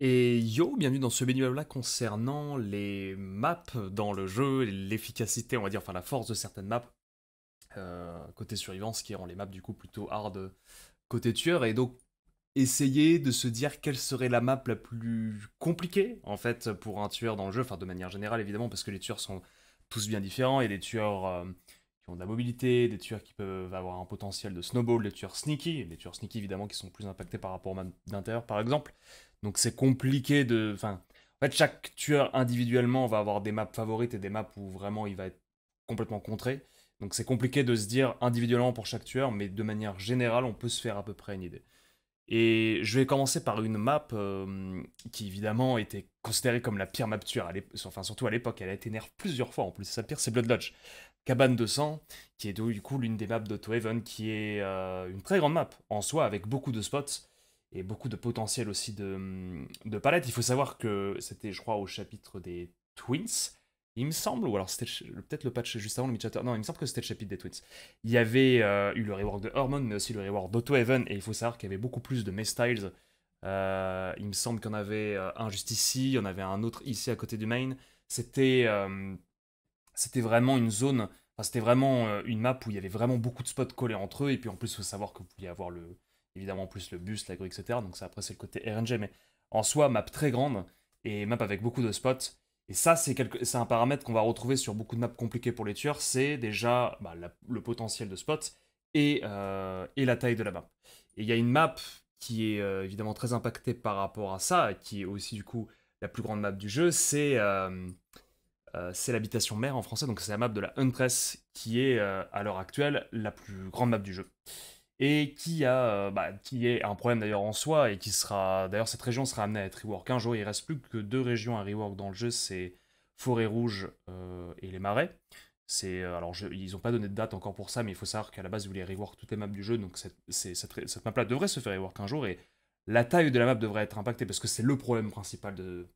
Et yo, bienvenue dans ce web-là concernant les maps dans le jeu, l'efficacité, on va dire, enfin la force de certaines maps, euh, côté survivance, qui rend les maps du coup plutôt hard côté tueur, et donc essayer de se dire quelle serait la map la plus compliquée, en fait, pour un tueur dans le jeu, enfin de manière générale évidemment, parce que les tueurs sont tous bien différents, et des tueurs... Euh, qui ont de la mobilité, des tueurs qui peuvent avoir un potentiel de snowball, des tueurs sneaky, les tueurs sneaky évidemment qui sont plus impactés par rapport au map d'intérieur par exemple. Donc c'est compliqué de. Enfin, en fait, chaque tueur individuellement va avoir des maps favorites et des maps où vraiment il va être complètement contré. Donc c'est compliqué de se dire individuellement pour chaque tueur, mais de manière générale, on peut se faire à peu près une idée. Et je vais commencer par une map euh, qui évidemment était considérée comme la pire map tueur, enfin surtout à l'époque, elle a été nerf plusieurs fois en plus, sa pire c'est Blood Lodge. Cabane 200, qui est du coup l'une des maps de Haven, qui est euh, une très grande map en soi, avec beaucoup de spots, et beaucoup de potentiel aussi de, de palette. Il faut savoir que c'était, je crois, au chapitre des Twins, il me semble, ou alors c'était peut-être le patch juste avant le Midchatter, non, il me semble que c'était le chapitre des Twins. Il y avait euh, eu le rework de Hormone, mais aussi le rework d'Auto-Heaven, et il faut savoir qu'il y avait beaucoup plus de mes styles. Euh, il me semble qu'on avait euh, un juste ici, on avait un autre ici à côté du main. C'était c'était vraiment une zone, enfin, c'était vraiment une map où il y avait vraiment beaucoup de spots collés entre eux, et puis en plus, il faut savoir que vous pouviez avoir le, évidemment plus le bus, la grue, etc. Donc ça après c'est le côté RNG, mais en soi map très grande et map avec beaucoup de spots. Et ça c'est un paramètre qu'on va retrouver sur beaucoup de maps compliquées pour les tueurs, c'est déjà bah, le potentiel de spots euh, et, la taille de la map. Et il y a une map qui est euh, évidemment très impactée par rapport à ça, qui est aussi du coup la plus grande map du jeu, c'est euh, l'habitation mère en français, donc c'est la map de la Huntress qui est à l'heure actuelle la plus grande map du jeu et qui a euh, bah, qui est un problème d'ailleurs en soi et qui sera d'ailleurs cette région sera amenée à être rework un jour il reste plus que deux régions à rework dans le jeu c'est Forêt Rouge euh, et les Marais c'est euh, alors ils n'ont pas donné de date encore pour ça mais il faut savoir qu'à la base ils voulaient rework toutes les maps du jeu donc cette, cette, cette map là devrait se faire rework un jour et la taille de la map devrait être impactée parce que c'est le problème principal de,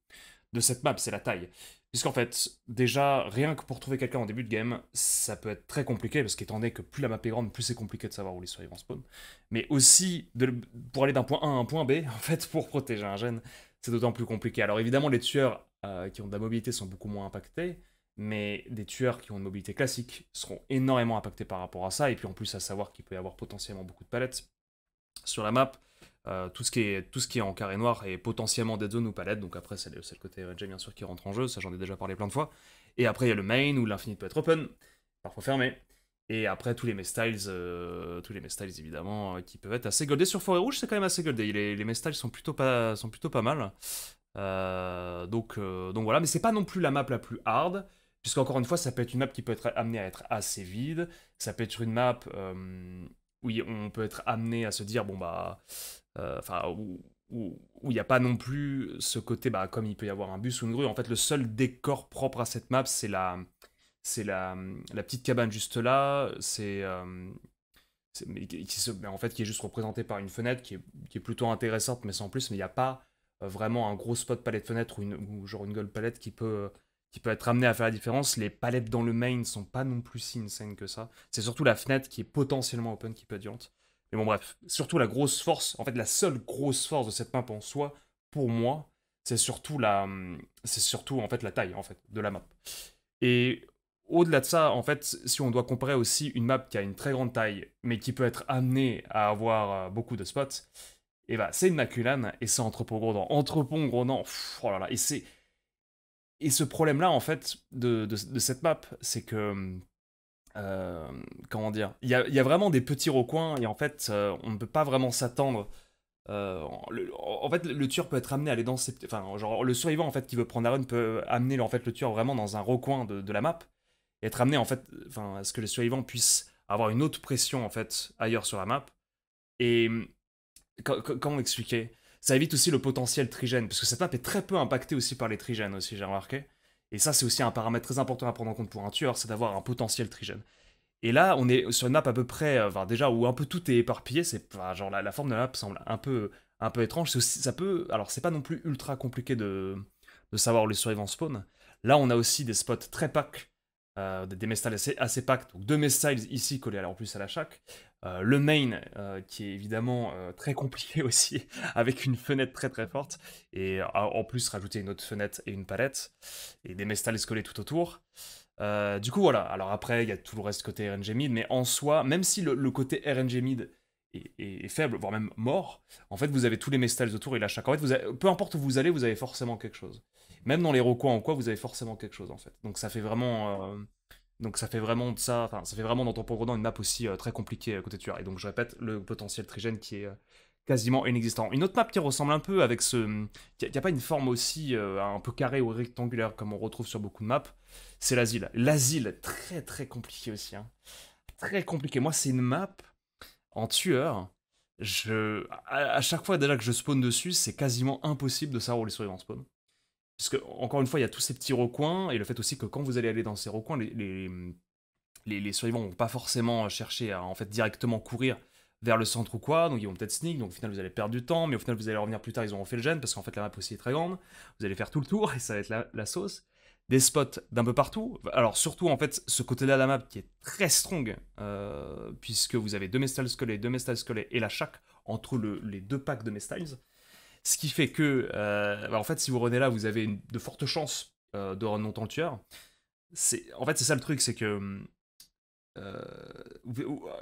de cette map c'est la taille Puisqu'en fait, déjà, rien que pour trouver quelqu'un en début de game, ça peut être très compliqué, parce qu'étant donné que plus la map est grande, plus c'est compliqué de savoir où les survivants spawn. Mais aussi, de, pour aller d'un point A à un point B, en fait, pour protéger un gène, c'est d'autant plus compliqué. Alors évidemment, les tueurs euh, qui ont de la mobilité sont beaucoup moins impactés, mais des tueurs qui ont une mobilité classique seront énormément impactés par rapport à ça, et puis en plus à savoir qu'il peut y avoir potentiellement beaucoup de palettes sur la map, euh, tout, ce qui est, tout ce qui est en carré noir est potentiellement dead zone ou palette, donc après c'est le, côté RNG bien sûr qui rentre en jeu, ça j'en ai déjà parlé plein de fois. Et après il y a le main où l'infinite peut être open, parfois fermé. Et après tous les styles, styles euh, tous les styles évidemment, euh, qui peuvent être assez goldés. Sur Forêt Rouge c'est quand même assez goldé, les, les styles sont plutôt pas, sont plutôt pas mal. donc, donc voilà, mais c'est pas non plus la map la plus hard. encore une fois, ça peut être une map qui peut être amenée à être assez vide, ça peut être une map où on peut être amené à se dire, bon, bah. Euh, enfin, où il n'y a pas non plus ce côté, bah, comme il peut y avoir un bus ou une grue. En fait, le seul décor propre à cette map, c'est la, c'est la, la, petite cabane juste là. C'est. Euh, mais qui, en fait qui est juste représentée par une fenêtre qui est, qui est plutôt intéressante mais sans plus mais il n'y a pas vraiment un gros spot palette fenêtre ou, une, ou genre une gueule palette qui peut qui peut être amené à faire la différence. Les palettes dans le main ne sont pas non plus si insane que ça. C'est surtout la fenêtre qui est potentiellement open qui peut être Mais bon, bref, surtout la grosse force, en fait, la seule grosse force de cette map en soi, pour moi, c'est surtout la, c'est surtout en fait la taille en fait de la map. Et au-delà de ça, en fait, si on doit comparer aussi une map qui a une très grande taille, mais qui peut être amenée à avoir euh, beaucoup de spots, et eh ben, c'est une maculane et c'est Entrepôt Grondant. Entrepôt Grondant, oh là là, et c'est et ce problème-là, en fait, de, cette map, c'est que. Euh, comment dire Il y a, vraiment des petits recoins, et en fait, euh, on ne peut pas vraiment s'attendre. Euh, en fait, le tueur peut être amené à aller dans Enfin, genre, le survivant, en fait, qui veut prendre la run peut amener, en fait, le tueur vraiment dans un recoin de, la map, et être amené, en fait, enfin, à ce que le survivant puisse avoir une autre pression, en fait, ailleurs sur la map. Et. Comment expliquer ça évite aussi le potentiel trigène, parce que cette map est très peu impactée aussi par les trigènes aussi, j'ai remarqué. Et ça, c'est aussi un paramètre très important à prendre en compte pour un tueur, c'est d'avoir un potentiel trigène. Et là, on est sur une map à peu près, euh, enfin déjà, où un peu tout est éparpillé, c'est, genre la, forme de la map semble un peu, un peu étrange. ça peut, alors c'est pas non plus ultra compliqué de, savoir où les survivants spawn. Là, on a aussi des spots très packs, euh, des, des assez, assez packs, donc deux mestiles ici collés alors en plus à la chaque. Euh, le main, euh, qui est évidemment euh, très compliqué aussi, avec une fenêtre très très forte, et en plus rajouter une autre fenêtre et une palette, et des mestales collés tout autour. du coup, voilà. Alors après, il y a tout le reste côté RNG mid, mais en soi, même si le, côté RNG mid est, faible, voire même mort, en fait, vous avez tous les mestales autour et là, chaque. En fait, vous peu importe où vous allez, vous avez forcément quelque chose. Même dans les recoins en quoi, vous avez forcément quelque chose, en fait. Donc ça fait vraiment donc ça fait vraiment de ça, enfin ça fait vraiment dans ton une map aussi euh, très compliquée euh, côté tueur. Et donc je répète, le potentiel trigène qui est euh, quasiment inexistant. Une autre map qui ressemble un peu avec ce... Hum, qui a pas une forme aussi un peu carrée ou rectangulaire comme on retrouve sur beaucoup de maps, c'est l'asile. L'asile, très très compliqué aussi. Hein. Très compliqué. Moi c'est une map en tueur. Je... À, chaque fois déjà que je spawn dessus, c'est quasiment impossible de savoir où les survivants spawnent. spawn. Puisque, encore une fois, il y a tous ces petits recoins, et le fait aussi que quand vous allez aller dans ces recoins, les, les, les, survivants vont pas forcément chercher à en fait directement courir vers le centre ou quoi, donc ils vont peut-être sneak, donc au final vous allez perdre du temps, mais au final vous allez revenir plus tard, ils ont fait le gène, parce qu'en fait la map aussi est très grande, vous allez faire tout le tour, et ça va être la, sauce. Des spots d'un peu partout, alors surtout en fait ce côté-là de la map qui est très strong, euh, puisque vous avez deux Mestal Skull deux Mestal Skull et la chaque entre les deux packs de Mestiles, ce qui fait que, euh, bah, en fait, si vous renez là, vous avez de fortes chances euh, de run non le tueur. En fait, c'est ça le truc, c'est que euh,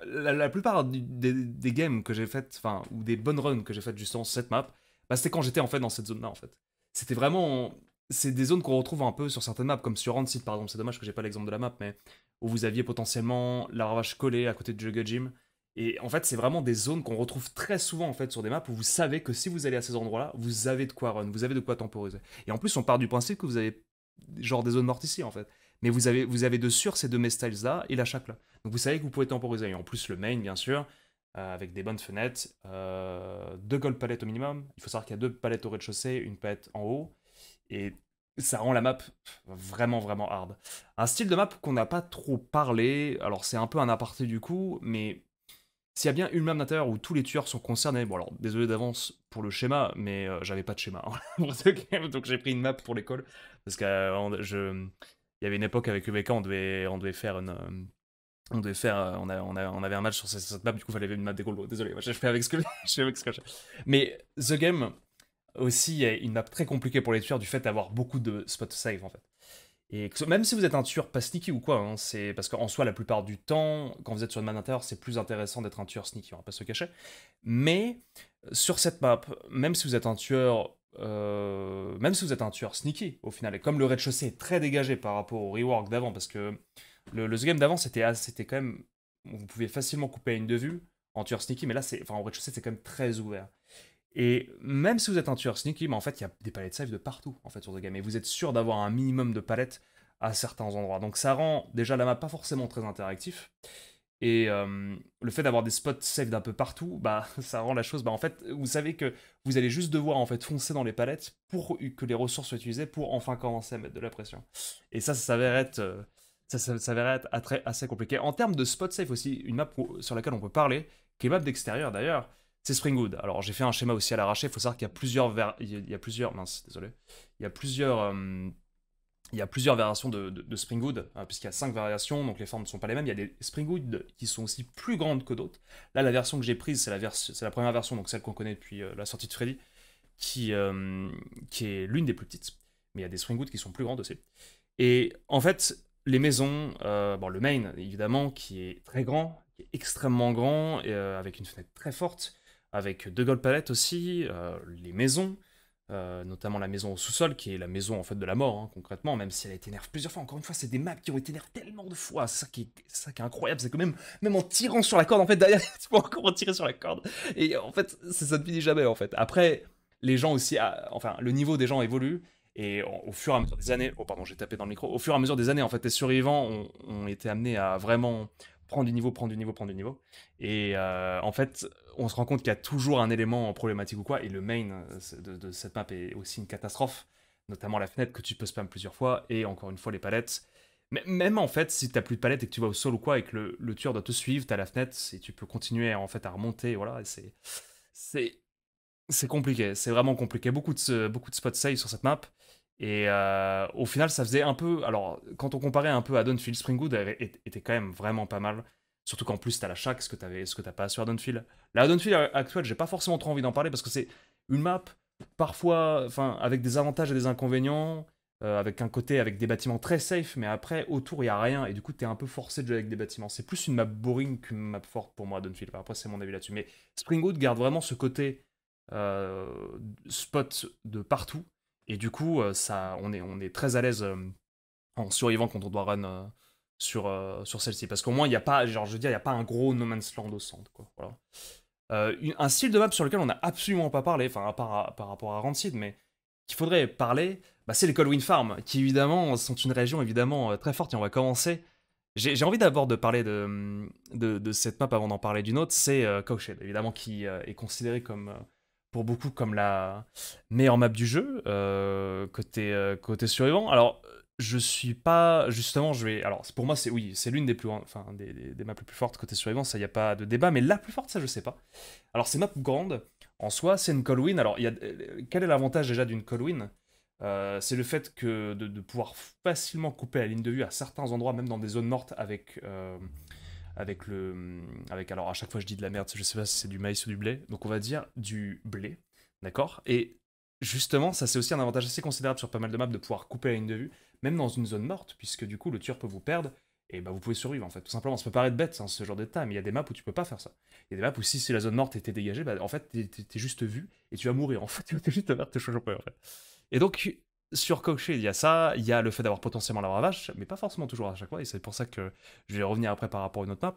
la, plupart des, games que j'ai faites, enfin, ou des bonnes runs que j'ai faites justement sur cette map, bah, c'était quand j'étais en fait dans cette zone-là, en fait. C'était vraiment... C'est des zones qu'on retrouve un peu sur certaines maps, comme sur Rancid par exemple, c'est dommage que j'ai pas l'exemple de la map, mais où vous aviez potentiellement la ravage collée à côté de Jugger Gym, et en fait, c'est vraiment des zones qu'on retrouve très souvent en fait sur des maps où vous savez que si vous allez à ces endroits-là, vous avez de quoi run, vous avez de quoi temporiser. Et en plus, on part du principe que vous avez genre des zones mortes ici en fait. Mais vous avez, vous avez de sûr ces deux styles là et la chaque là. Donc vous savez que vous pouvez temporiser. Et en plus, le main, bien sûr, euh, avec des bonnes fenêtres, euh, deux gold palettes au minimum. Il faut savoir qu'il y a deux palettes au rez-de-chaussée, une palette en haut. Et ça rend la map vraiment vraiment hard. Un style de map qu'on n'a pas trop parlé, alors c'est un peu un aparté du coup, mais s'il y a bien une map d'intérieur où tous les tueurs sont concernés, bon alors désolé d'avance pour le schéma, mais euh, j'avais pas de schéma. Hein, donc j'ai pris une map pour l'école. Parce qu'il euh, il y avait une époque avec UBK, on devait, on devait faire une. Euh, on devait faire, on, on, avait un match sur cette map, du coup, il fallait une map d'école. Désolé, je fais avec ce que je avec Mais The Game, aussi, il y a une map très compliquée pour les tueurs du fait d'avoir beaucoup de spot save, en fait. Et même si vous êtes un tueur pas sneaky ou quoi, hein, c'est parce qu'en soi, la plupart du temps, quand vous êtes sur une map d'intérieur, c'est plus intéressant d'être un tueur sneaky, on va pas se cacher. Mais euh, sur cette map, même si vous êtes un tueur, euh, même si vous êtes un tueur sneaky au final, et comme le rez-de-chaussée est très dégagé par rapport au rework d'avant, parce que le, le game d'avant c'était c'était quand même, vous pouviez facilement couper à une de vue en tueur sneaky, mais là c'est, enfin au rez-de-chaussée c'est quand même très ouvert. Et même si vous êtes un tueur sneaky, bah, en fait, il y a des palettes safe de partout en fait sur The Game. Et vous êtes sûr d'avoir un minimum de palettes à certains endroits. Donc ça rend déjà la map pas forcément très interactif. Et euh, le fait d'avoir des spots safe d'un peu partout, bah ça rend la chose. Bah en fait, vous savez que vous allez juste devoir en fait foncer dans les palettes pour que les ressources soient utilisées pour enfin commencer à mettre de la pression. Et ça, ça s'avère être euh, ça, s'avère être assez compliqué. En termes de spot safe aussi, une map sur laquelle on peut parler, qui est map d'extérieur d'ailleurs, c'est Springwood. Alors j'ai fait un schéma aussi à l'arraché. Il faut savoir qu'il y a plusieurs il y a plusieurs mince désolé il y plusieurs euh, il y a plusieurs variations de, Springwood hein, puisqu'il y a cinq variations donc les formes ne sont pas les mêmes. Il y a des Springwood qui sont aussi plus grandes que d'autres. Là la version que j'ai prise c'est la c'est la première version donc celle qu'on connaît depuis euh, la sortie de Freddy qui euh, qui est l'une des plus petites. Mais il y a des Springwood qui sont plus grandes aussi. Et en fait les maisons bon le main évidemment qui est très grand qui extrêmement grand avec une fenêtre très forte avec deux Gold Palette aussi, euh, les maisons, euh, notamment la maison au sous-sol, qui est la maison en fait de la mort, hein, concrètement, même si elle a été nerf plusieurs fois. Encore une fois, c'est des maps qui ont été nerfs tellement de fois, c'est ça, ça, qui est incroyable, c'est que même, même en tirant sur la corde, en fait, derrière, tu peux encore tirer sur la corde. Et en fait, ça ne finit jamais, en fait. Après, les gens aussi, ah, enfin, le niveau des gens évolue, et au fur et à mesure des années, oh pardon, j'ai tapé dans le micro, au fur et à mesure des années, en fait, les survivants ont été amenés à vraiment prends du niveau, prends du niveau, prends du niveau. Et euh, en fait, on se rend compte qu'il y a toujours un élément problématique ou quoi. Et le main euh, de, cette map est aussi une catastrophe, notamment la fenêtre que tu peux spam plusieurs fois et encore une fois les palettes. Mais même en fait, si t'as plus de palettes et que tu vas au sol ou quoi et que le, tueur doit te suivre, t'as la fenêtre et tu peux continuer en fait à remonter. Voilà, c'est c'est compliqué. C'est vraiment compliqué. Beaucoup de beaucoup de spots safe sur cette map. Et euh, au final, ça faisait un peu. Alors, quand on comparait un peu à Dunfield, Springwood était quand même vraiment pas mal. Surtout qu'en plus, t'as la chaque, ce que t'avais, ce que t'as pas sur Dunfield. La Dunfield euh, actuelle, j'ai pas forcément trop envie d'en parler parce que c'est une map parfois, enfin, avec des avantages et des inconvénients, euh, avec un côté avec des bâtiments très safe, mais après autour il y a rien et du coup t'es un peu forcé de jouer avec des bâtiments. C'est plus une map boring qu'une map forte pour moi, Dunfield. après, c'est mon avis là-dessus. Mais Springwood garde vraiment ce côté spot de partout et du coup, euh, ça, on, est, on est très à l'aise euh, en survivant quand on doit run sur, euh, sur celle-ci. Parce qu'au moins, il n'y a pas, genre, je veux dire, il n'y a pas un gros No Man's Land au centre. Quoi. un style de map sur lequel on n'a absolument pas parlé, enfin, à part par rapport à Rancid, mais qu'il faudrait parler, bah, c'est les Colwyn Farm, qui évidemment sont une région évidemment très forte, et on va commencer. J'ai envie d'abord de parler de, de, de, cette map avant d'en parler d'une autre, c'est euh, évidemment, qui est considéré comme pour beaucoup comme la meilleure map du jeu euh, côté euh, côté survivant. Alors je suis pas justement je vais alors pour moi c'est oui c'est l'une des plus enfin des, des, maps les plus fortes côté survivant ça y a pas de débat mais la plus forte ça je sais pas. Alors c'est map grande, en soi c'est une call alors il y euh, quel est l'avantage déjà d'une call c'est le fait que de, pouvoir facilement couper la ligne de vue à certains endroits, même dans des zones mortes, avec avec le. Avec, alors à chaque fois je dis de la merde, je sais pas si c'est du maïs ou du blé. Donc on va dire du blé, d'accord Et justement, ça c'est aussi un avantage assez considérable sur pas mal de maps de pouvoir couper la ligne de vue, même dans une zone morte, puisque du coup le tueur peut vous perdre et ben vous pouvez survivre en fait. Tout simplement, ça peut paraître bête hein, ce genre d'état, mais il y a des maps où tu peux pas faire ça. Il y a des maps où si, la zone morte était dégagée, bah, en fait t'es, juste vu et tu vas mourir en fait. Tu juste te tu t'es pas en fait. Et donc surcoché. Il y a ça, il y a le fait d'avoir potentiellement la ravage, mais pas forcément toujours à chaque fois, et c'est pour ça que je vais revenir après par rapport à une autre map.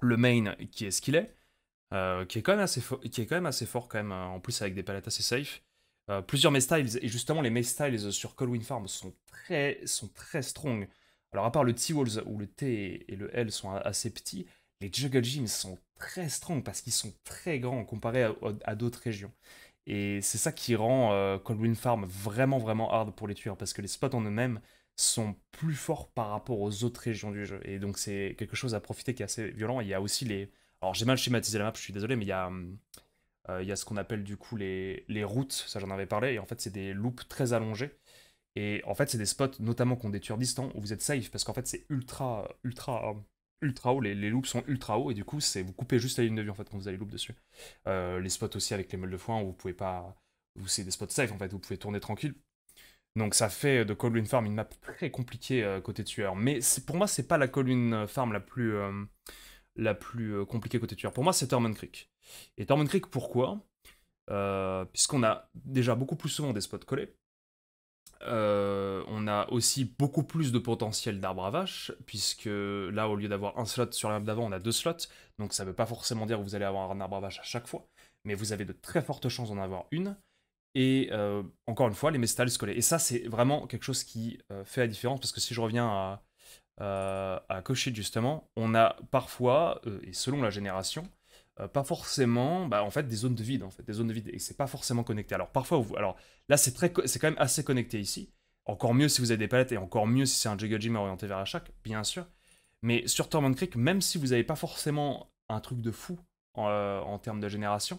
Le main, qui est ce qu'il est, euh, qui, est quand même assez qui est quand même assez fort, quand même, euh, en plus avec des palettes assez safe. Euh, plusieurs Styles, et justement les Styles sur Colwyn Farm sont très, sont très strong. Alors à part le T-Walls où le T et le L sont assez petits, les Juggle Gyms sont très strong parce qu'ils sont très grands comparés à d'autres régions. Et c'est ça qui rend euh, Coldwind Farm vraiment vraiment hard pour les tueurs, parce que les spots en eux-mêmes sont plus forts par rapport aux autres régions du jeu. Et donc c'est quelque chose à profiter qui est assez violent. il y a aussi les... Alors j'ai mal schématisé la map, je suis désolé, mais il y a, hum, euh, il y a ce qu'on appelle du coup les, les routes, ça j'en avais parlé, et en fait c'est des loops très allongés. Et en fait c'est des spots notamment qui ont des tueurs distants où vous êtes safe, parce qu'en fait c'est ultra, ultra hum, ultra haut, les, loops sont ultra hauts, et du coup, c'est vous coupez juste la ligne de vue en fait quand vous allez loop dessus. Euh, les spots aussi avec les meules de foin, vous pouvez pas. C'est des spots safe en fait, vous pouvez tourner tranquille. Donc ça fait euh, de Colwyn Farm une map très compliquée euh, côté tueur. Mais pour moi, c'est pas la colline Farm la plus, la plus compliquée côté tueur. Pour moi, c'est Thurman Creek. Et Thurman Creek, pourquoi Puisqu'on a déjà beaucoup plus souvent des spots collés. Euh, on a aussi beaucoup plus de potentiel d'arbre à vache, puisque là, au lieu d'avoir un slot sur la d'avant, on a deux slots. Donc ça ne veut pas forcément dire que vous allez avoir un arbre à vache à chaque fois, mais vous avez de très fortes chances d'en avoir une. Et euh, encore une fois, les mestals collés. Et ça, c'est vraiment quelque chose qui euh, fait la différence, parce que si je reviens à, euh, justement, on a parfois, et selon la génération, euh, pas forcément, bah, en fait, des zones de vide, en fait, des zones de vide, et c'est pas forcément connecté. Alors parfois, vous, alors là, c'est très, c'est quand même assez connecté ici. Encore mieux si vous avez des palettes et encore mieux si c'est un jungle Gym orienté vers la chaque, bien sûr. Mais sur Torment Creek, même si vous n'avez pas forcément un truc de fou en, euh, termes de génération,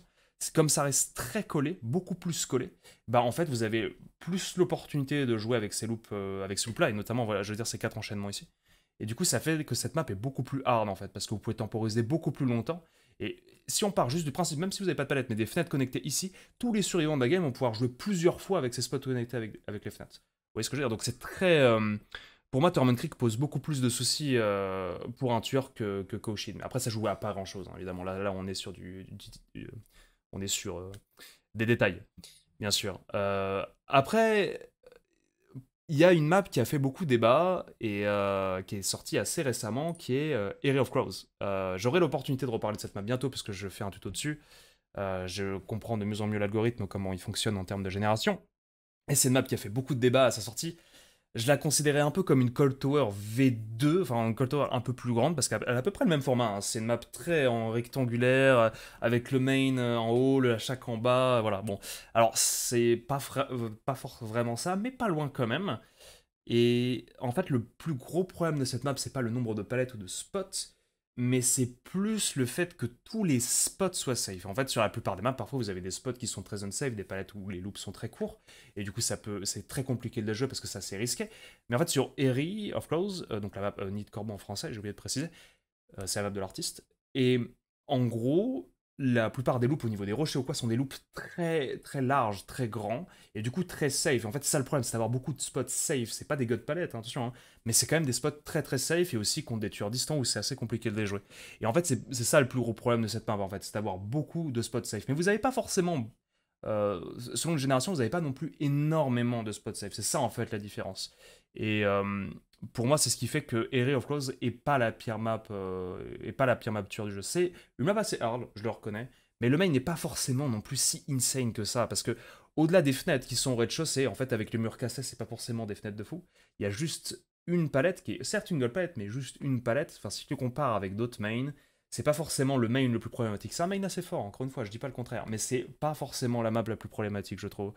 comme ça reste très collé, beaucoup plus collé, bah en fait vous avez plus l'opportunité de jouer avec ces loops, euh, avec ce plat là, et notamment voilà, je veux dire ces quatre enchaînements ici. Et du coup ça fait que cette map est beaucoup plus hard en fait, parce que vous pouvez temporiser beaucoup plus longtemps, et si on part juste du principe, même si vous n'avez pas de palette, mais des fenêtres connectées ici, tous les survivants de la game vont pouvoir jouer plusieurs fois avec ces spots connectés avec, avec les fenêtres. Vous voyez ce que je veux dire Donc c'est très... Euh, pour moi, Torment Creek pose beaucoup plus de soucis euh, pour un tueur que, que mais Après, ça jouait à pas grand-chose, hein, évidemment. Là, là, on est sur du... Euh, on est sur des détails, bien sûr. après, il y a une map qui a fait beaucoup de débats et euh, qui est sortie assez récemment, qui est euh, Area of Crows. Euh, j'aurai l'opportunité de reparler de cette map bientôt parce que je fais un tuto dessus. je comprends de mieux en mieux l'algorithme, comment il fonctionne en termes de génération. Et c'est une map qui a fait beaucoup de débats à sa sortie je la considérais un peu comme une Cold Tower V2, enfin une Cold Tower un peu plus grande, parce qu'elle a à peu près le même format. Hein. C'est une map très en rectangulaire, euh, avec le main euh, en haut, le shack en bas, euh, voilà. Bon, alors c'est pas, pas fort vraiment ça, mais pas loin quand même. Et en fait, le plus gros problème de cette map, c'est pas le nombre de palettes ou de spots, mais c'est plus le fait que tous les spots soient safe. En fait, sur la plupart des maps, parfois vous avez des spots qui sont très unsafe, des palettes où les loops sont très courts, et du coup ça peut, c'est très compliqué de le jouer parce que ça c'est risqué. Mais en fait, sur Eri of Close, euh, donc la map euh, Nid en français, j'ai oublié de préciser, euh, c'est la map de l'artiste, et en gros, la plupart des loops au niveau des rochers ou quoi sont des loops très très larges, très grands, et du coup très safe. en fait, c'est ça le problème, c'est d'avoir beaucoup de spots safe. C'est pas des god palette hein, attention, hein, mais c'est quand même des spots très très safe et aussi contre des tueurs distants où c'est assez compliqué de les jouer. Et en fait, c'est ça le plus gros problème de cette map, en fait, c'est d'avoir beaucoup de spots safe. Mais vous n'avez pas forcément euh, selon une génération, vous n'avez pas non plus énormément de spot safe. C'est ça en fait la différence. Et euh, pour moi, c'est ce qui fait que Area of Close est pas la pire map, euh, pas la pire map du jeu. C'est une map assez hard, je le reconnais, mais le main n'est pas forcément non plus si insane que ça, parce que au-delà des fenêtres qui sont au rez-de-chaussée, en fait, avec les murs cassés, c'est pas forcément des fenêtres de fou. Il y a juste une palette qui est certes une gold palette, mais juste une palette. Enfin, si tu compares avec d'autres mains, c'est pas forcément le main le plus problématique. C'est un main assez fort, encore une fois, je dis pas le contraire, mais c'est pas forcément la map la plus problématique, je trouve.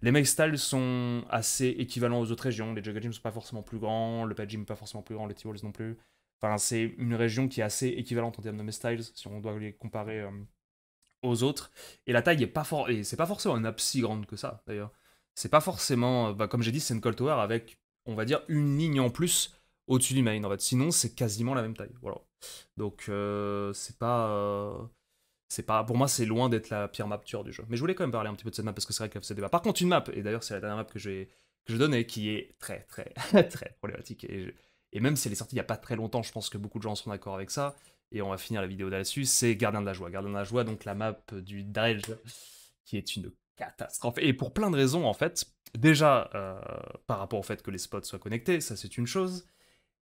Les styles sont assez équivalents aux autres régions, les gyms sont pas forcément plus grands, le Pajim pas forcément plus grand, les T-Walls non plus. Enfin, c'est une région qui est assez équivalente en termes de styles, si on doit les comparer euh, aux autres. Et la taille est pas fort, et c'est pas forcément une map si grande que ça, d'ailleurs. C'est pas forcément, euh, bah, comme j'ai dit, c'est une Cold Tower avec, on va dire, une ligne en plus au-dessus du main en fait. Sinon, c'est quasiment la même taille. Voilà. Donc, euh, c'est pas. Euh, c'est pas, pour moi, c'est loin d'être la pire map tueur du jeu. Mais je voulais quand même parler un petit peu de cette map parce que c'est vrai qu'elle fait débat. Par contre, une map, et d'ailleurs, c'est la dernière map que, que je donne et qui est très, très, très problématique. Et, et, même si elle est sortie il n'y a pas très longtemps, je pense que beaucoup de gens sont d'accord avec ça. Et on va finir la vidéo là-dessus. C'est Gardien de la Joie. Gardien de la Joie, donc la map du Dredge, qui est une catastrophe. Et pour plein de raisons, en fait. Déjà, euh, par rapport au fait que les spots soient connectés, ça c'est une chose.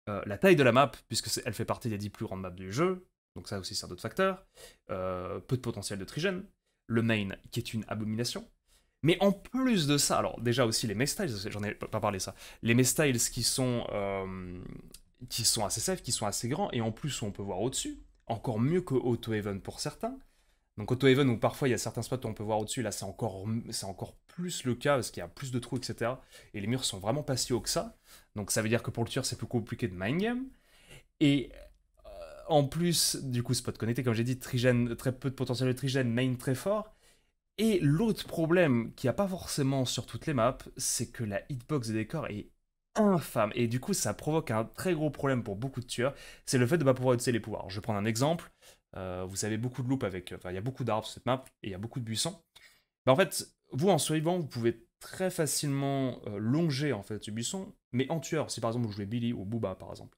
Euh, la taille de la map, puisque elle fait partie des 10 plus grandes maps du jeu, donc ça aussi c'est un autre facteur, euh, peu de potentiel de trigène, le main qui est une abomination, mais en plus de ça, alors déjà aussi les mestiles, j'en ai pas parlé ça, les mestiles qui sont, euh, qui sont assez safe, qui sont assez grands, et en plus on peut voir au-dessus, encore mieux que Auto even pour certains, donc auto-even, où parfois il y a certains spots où on peut voir au-dessus, là c'est encore, encore plus le cas parce qu'il y a plus de trous, etc. Et les murs sont vraiment pas si hauts que ça. Donc ça veut dire que pour le tueur c'est plus compliqué de mind game. Et euh, en plus, du coup, spot connecté, comme j'ai dit, trigène, très peu de potentiel de trigène, main très fort. Et l'autre problème qu'il n'y a pas forcément sur toutes les maps, c'est que la hitbox des décors est infâme. Et du coup, ça provoque un très gros problème pour beaucoup de tueurs, c'est le fait de ne pas pouvoir utiliser les pouvoirs. Je vais prendre un exemple. Euh, vous avez beaucoup de loupes avec. Enfin, il y a beaucoup d'arbres sur cette map et il y a beaucoup de buissons. en fait, vous en survivant, vous pouvez très facilement euh, longer en fait ce buisson, mais en tueur. Si par exemple vous jouez Billy ou Booba par exemple,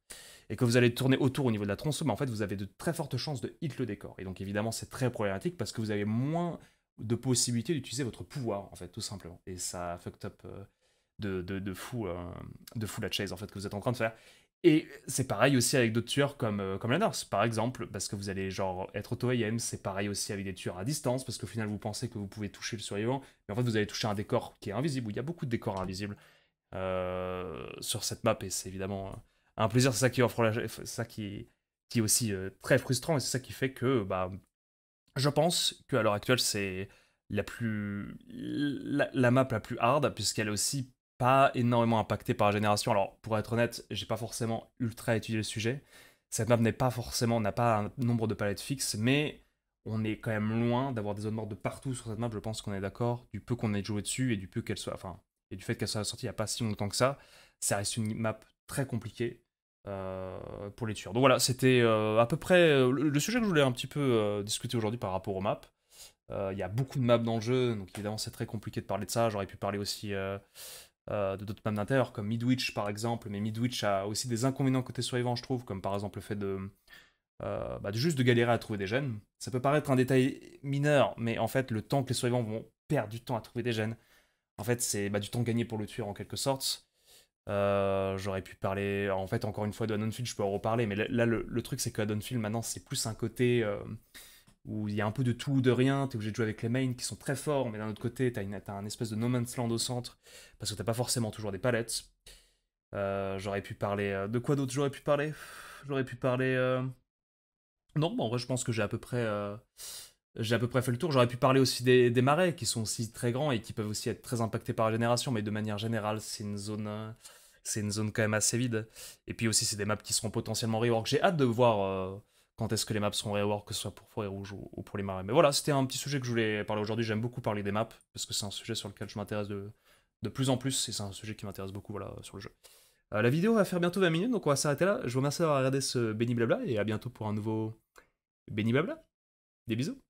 et que vous allez tourner autour au niveau de la tronçon, en fait vous avez de très fortes chances de hit le décor. Et donc évidemment c'est très problématique parce que vous avez moins de possibilités d'utiliser votre pouvoir en fait tout simplement. Et ça fucked up euh, de, fou, de fou la chase en fait que vous êtes en train de faire. Et c'est pareil aussi avec d'autres tueurs comme, euh, comme la par exemple, parce que vous allez genre être auto am c'est pareil aussi avec des tueurs à distance, parce qu'au final vous pensez que vous pouvez toucher le survivant, mais en fait vous allez toucher un décor qui est invisible, il y a beaucoup de décors invisibles euh, sur cette map, et c'est évidemment un plaisir, c'est ça qui offre ça qui, est aussi euh, très frustrant, et c'est ça qui fait que bah, je pense qu'à l'heure actuelle c'est la plus la, la map la plus hard, puisqu'elle est aussi pas énormément impacté par la génération. Alors, pour être honnête, j'ai pas forcément ultra étudié le sujet. Cette map n'est pas forcément, n'a pas un nombre de palettes fixes, mais on est quand même loin d'avoir des zones mortes de partout sur cette map. Je pense qu'on est d'accord du peu qu'on ait joué dessus et du peu qu'elle soit, enfin, et du fait qu'elle soit sortie il n'y a pas si longtemps que ça. Ça reste une map très compliquée euh, pour les tueurs. Donc voilà, c'était euh, à peu près euh, le sujet que je voulais un petit peu discuter aujourd'hui par rapport aux maps. Il y a beaucoup de maps dans le jeu, donc évidemment c'est très compliqué de parler de ça. J'aurais pu parler aussi euh, de d'autres maps d'intérieur, comme Midwich par exemple, mais Midwich a aussi des inconvénients côté survivant, je trouve, comme par exemple le fait euh, bah, de, juste de galérer à trouver des gènes. Ça peut paraître un détail mineur, mais en fait, le temps que les survivants vont perdre du temps à trouver des gènes, en fait, c'est bah, du temps gagné pour le tuer, en quelque sorte. Euh, j'aurais pu parler, en fait, encore une fois de je peux en reparler, mais là, le, truc, c'est que film maintenant, c'est plus un côté où il y a un peu de tout ou de rien, t'es obligé de jouer avec les mains qui sont très forts, mais d'un autre côté, t'as, une, un espèce de no man's land au centre, parce que t'as pas forcément toujours des palettes. Euh, j'aurais pu parler... Euh, de quoi d'autre j'aurais pu parler J'aurais pu parler... Euh, non, bon je pense que j'ai à peu près... J'ai à peu près fait le tour. J'aurais pu parler aussi des, des, marais, qui sont aussi très grands et qui peuvent aussi être très impactés par la génération, mais de manière générale, c'est une zone... C'est une zone quand même assez vide. Et puis aussi, c'est des maps qui seront potentiellement rework. J'ai hâte de voir quand est-ce que les maps seront rework, que ce soit pour Forêt Rouge ou, pour les marais. Mais voilà, c'était un petit sujet que je voulais parler aujourd'hui. J'aime beaucoup parler des maps, parce que c'est un sujet sur lequel je m'intéresse de, de, plus en plus, et c'est un sujet qui m'intéresse beaucoup voilà, sur le jeu. Euh, la vidéo va faire bientôt 20 minutes, donc on va s'arrêter là. Je vous remercie d'avoir regardé ce Béni Blabla, et à bientôt pour un nouveau Béni Blabla. Des bisous